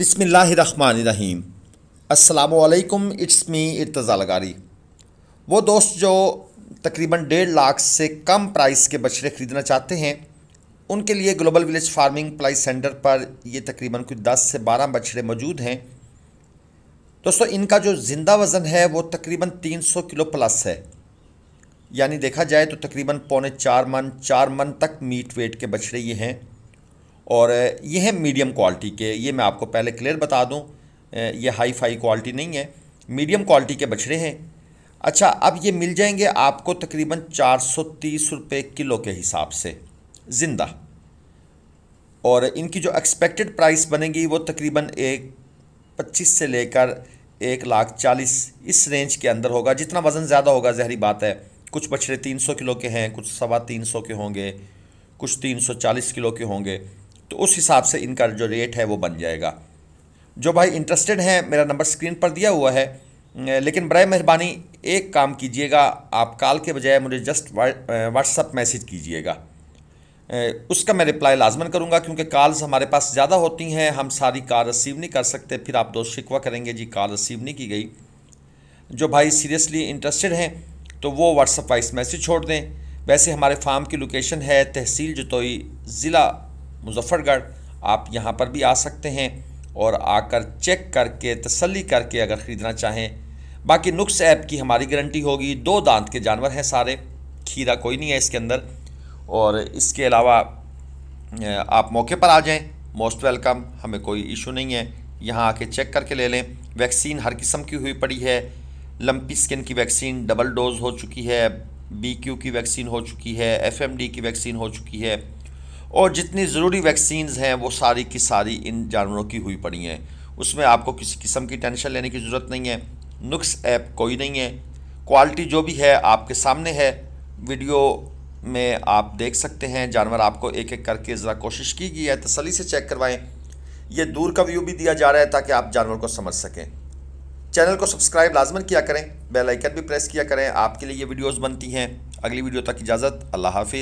बिसमीम अल्लाम it's me Irtaza लगारी वो दोस्त जो तकरीबन डेढ़ लाख से कम प्राइस के बछड़े ख़रीदना चाहते हैं उनके लिए ग्लोबल विलेज फार्मिंग प्लाई सेंटर पर ये तकरीबन कुछ दस से बारह बछड़े मौजूद हैं दोस्तों इनका जो ज़िंदा वज़न है वो तकरीबन सौ किलो प्लस है यानी देखा जाए तो तकरीबन पौने चार मन चार मन तक मीट वेट के बछड़े ये हैं और ये है मीडियम क्वालिटी के ये मैं आपको पहले क्लियर बता दूँ ये हाई फाई क्वालिटी नहीं है मीडियम क्वालिटी के बछड़े हैं अच्छा अब ये मिल जाएंगे आपको तकरीबन चार सौ तीस रुपये किलो के हिसाब से ज़िंदा और इनकी जो एक्सपेक्टेड प्राइस बनेगी वो तकरीबन एक पच्चीस से लेकर एक लाख चालीस इस रेंज के अंदर होगा जितना वज़न ज़्यादा होगा जहरी बात है कुछ बछड़े तीन सौ किलो के हैं कुछ सवा तीन सौ के होंगे कुछ तीन सौ चालीस किलो के होंगे तो उस हिसाब से इनका जो रेट है वो बन जाएगा जो भाई इंटरेस्टेड हैं मेरा नंबर स्क्रीन पर दिया हुआ है लेकिन बर मेहरबानी एक काम कीजिएगा आप कॉल के बजाय मुझे जस्ट व्हाट्सअप मैसेज कीजिएगा उसका मैं रिप्लाई लाजमन करूँगा क्योंकि कॉल्स हमारे पास ज़्यादा होती हैं हम सारी कॉल रिसीव नहीं कर सकते फिर आप दोस्त शिकवा करेंगे जी कॉल रिसीव नहीं की गई जो भाई सीरियसली इंटरेस्टेड हैं तो वो व्हाट्सअप वॉइस मैसेज छोड़ दें वैसे हमारे फार्म की लोकेशन है तहसील जतोई ज़िला मुजफ्फरगढ़ आप यहाँ पर भी आ सकते हैं और आकर चेक करके तसल्ली करके अगर ख़रीदना चाहें बाकी नुक्स ऐप की हमारी गारंटी होगी दो दांत के जानवर हैं सारे खीरा कोई नहीं है इसके अंदर और इसके अलावा आप मौके पर आ जाएं मोस्ट वेलकम हमें कोई इशू नहीं है यहाँ आके चेक करके ले लें वैक्सीन हर किस्म की हुई पड़ी है लंपी स्किन की वैक्सीन डबल डोज हो चुकी है बी क्यू की वैक्सीन हो चुकी है एफ एम डी की वैक्सीन हो चुकी है और जितनी ज़रूरी वैक्सीन हैं वो सारी की सारी इन जानवरों की हुई पड़ी हैं उसमें आपको किसी किस्म की टेंशन लेने की ज़रूरत नहीं है नुक्स ऐप कोई नहीं है क्वालिटी जो भी है आपके सामने है वीडियो में आप देख सकते हैं जानवर आपको एक एक करके ज़रा कोशिश की गई है तसली से चेक करवाएं यह दूर का व्यू भी दिया जा रहा है ताकि आप जानवर को समझ सकें चैनल को सब्सक्राइब लाजमन किया करें बेल आइकन भी प्रेस किया करें आपके लिए ये वीडियोस बनती हैं अगली वीडियो तक इजाज़त अल्लाह हाफिज़